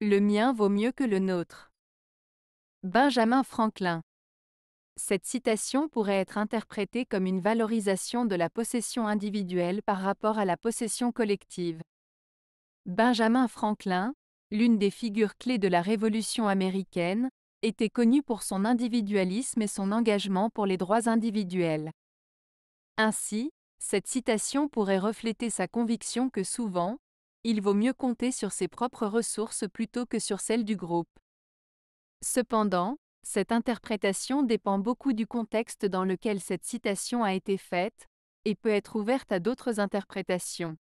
Le mien vaut mieux que le nôtre. Benjamin Franklin. Cette citation pourrait être interprétée comme une valorisation de la possession individuelle par rapport à la possession collective. Benjamin Franklin, l'une des figures clés de la Révolution américaine, était connu pour son individualisme et son engagement pour les droits individuels. Ainsi, cette citation pourrait refléter sa conviction que souvent, il vaut mieux compter sur ses propres ressources plutôt que sur celles du groupe. Cependant, cette interprétation dépend beaucoup du contexte dans lequel cette citation a été faite, et peut être ouverte à d'autres interprétations.